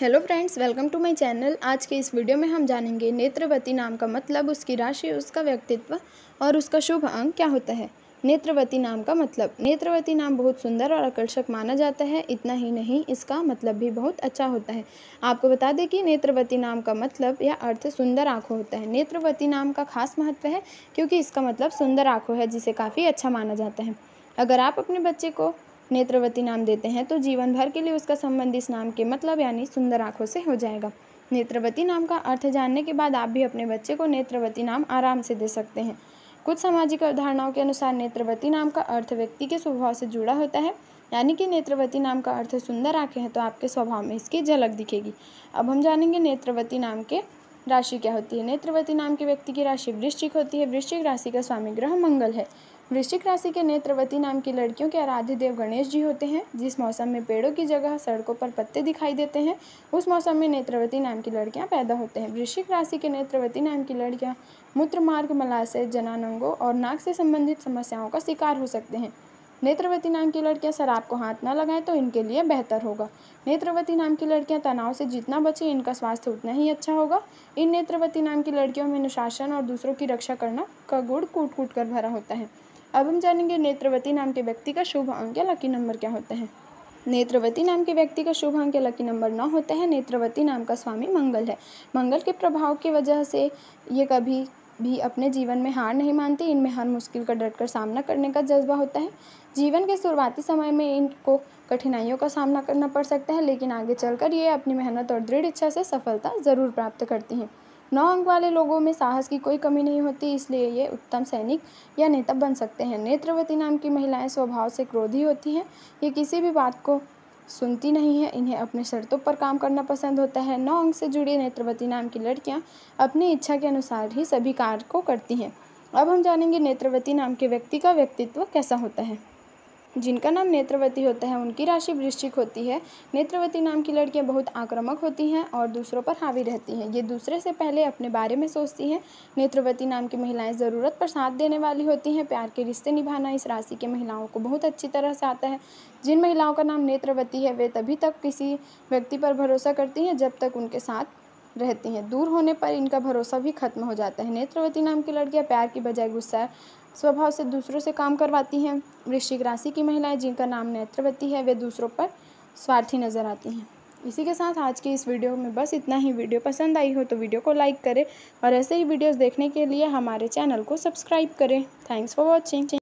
hello friends welcome to my channel आज के इस वीडियो में हम जानेंगे नेत्रवती नाम का मतलब उसकी राशि उसका व्यक्तित्व और उसका शुभ अंग क्या होता है नेत्रवती नाम का मतलब नेत्रवती नाम बहुत सुंदर और आकर्षक माना जाता है इतना ही नहीं इसका मतलब भी बहुत अच्छा होता है आपको बता दें कि नेत्रवती नाम का मतलब या अर्थ सुंदर आँखों होता है नेत्रवती नाम का खास महत्व है क्योंकि इसका मतलब सुंदर आँखों है जिसे काफ़ी अच्छा माना जाता है अगर आप अपने बच्चे को नेत्रवती नाम देते हैं तो जीवन भर के लिए उसका संबंध इस नाम के मतलब यानी सुंदर आँखों से हो जाएगा नेत्रवती नाम का अर्थ जानने के बाद आप भी अपने बच्चे को नेत्रवती नाम आराम से दे सकते हैं कुछ सामाजिक अवधारणाओं के अनुसार नेत्रवती नाम का अर्थ व्यक्ति के स्वभाव से जुड़ा होता है यानी कि नेत्रवती नाम का अर्थ सुंदर आँखें हैं तो आपके स्वभाव में इसकी झलक दिखेगी अब हम जानेंगे नेत्रवती नाम के राशि क्या होती है नेत्रवती नाम के व्यक्ति की राशि वृश्चिक होती है वृश्चिक राशि का स्वामी ग्रह मंगल है वृश्चिक राशि के नेत्रवती नाम की लड़कियों के आराध्य देव गणेश जी होते हैं जिस मौसम में पेड़ों की जगह सड़कों पर पत्ते दिखाई देते हैं उस मौसम में नेत्रवती नाम की लड़कियां पैदा होते हैं वृश्चिक राशि के नेत्रवती नाम की लड़कियां मूत्र मार्ग मलाशय जनानंगों और नाक से संबंधित समस्याओं का शिकार हो सकते हैं नेत्रवती नाम की लड़कियाँ शराब को हाथ ना लगाएं तो इनके लिए बेहतर होगा नेत्रवती नाम की लड़कियाँ तनाव से जितना बचें इनका स्वास्थ्य उतना ही अच्छा होगा इन नेत्रवती नाम की लड़कियों में अनुशासन और दूसरों की रक्षा करना का गुड़ कूट कूट कर भरा होता है अब हम जानेंगे नेत्रवती नाम के व्यक्ति का शुभ अंक या लकी नंबर क्या होते हैं नेत्रवती नाम के व्यक्ति का शुभ अंक लकी नंबर नौ होता है नेत्रवती नाम का स्वामी मंगल है मंगल के प्रभाव की वजह से ये कभी भी अपने जीवन में हार नहीं मानती इनमें हर मुश्किल का डट कर सामना करने का जज्बा होता है जीवन के शुरुआती समय में इनको कठिनाइयों का सामना करना पड़ सकता है लेकिन आगे चलकर ये अपनी मेहनत और दृढ़ इच्छा से सफलता ज़रूर प्राप्त करती हैं नौ अंक वाले लोगों में साहस की कोई कमी नहीं होती इसलिए ये उत्तम सैनिक या नेता बन सकते हैं नेत्रवती नाम की महिलाएं स्वभाव से क्रोधी होती हैं ये किसी भी बात को सुनती नहीं है इन्हें अपने शर्तों पर काम करना पसंद होता है नौ अंक से जुड़ी नेत्रवती नाम की लड़कियाँ अपनी इच्छा के अनुसार ही सभी कार्य को करती हैं अब हम जानेंगे नेत्रवती नाम के व्यक्ति का व्यक्तित्व कैसा होता है जिनका नाम नेत्रवती होता है उनकी राशि वृश्चिक होती है नेत्रवती नाम की लड़कियां बहुत आक्रामक होती हैं और दूसरों पर हावी रहती हैं ये दूसरे से पहले अपने बारे में सोचती हैं नेत्रवती नाम की महिलाएं ज़रूरत पर साथ देने वाली होती हैं प्यार के रिश्ते निभाना इस राशि के महिलाओं को बहुत अच्छी तरह से आता है जिन महिलाओं का नाम नेत्रवती है वे तभी तक किसी व्यक्ति पर भरोसा करती हैं जब तक उनके साथ रहती हैं दूर होने पर इनका भरोसा भी खत्म हो जाता है नेत्रवती नाम की लड़कियाँ प्यार की बजाय गुस्सा स्वभाव से दूसरों से काम करवाती हैं वृश्चिक राशि की महिलाएं जिनका नाम नेत्रवती है वे दूसरों पर स्वार्थी नजर आती हैं इसी के साथ आज की इस वीडियो में बस इतना ही वीडियो पसंद आई हो तो वीडियो को लाइक करें और ऐसे ही वीडियोस देखने के लिए हमारे चैनल को सब्सक्राइब करें थैंक्स फॉर वॉचिंग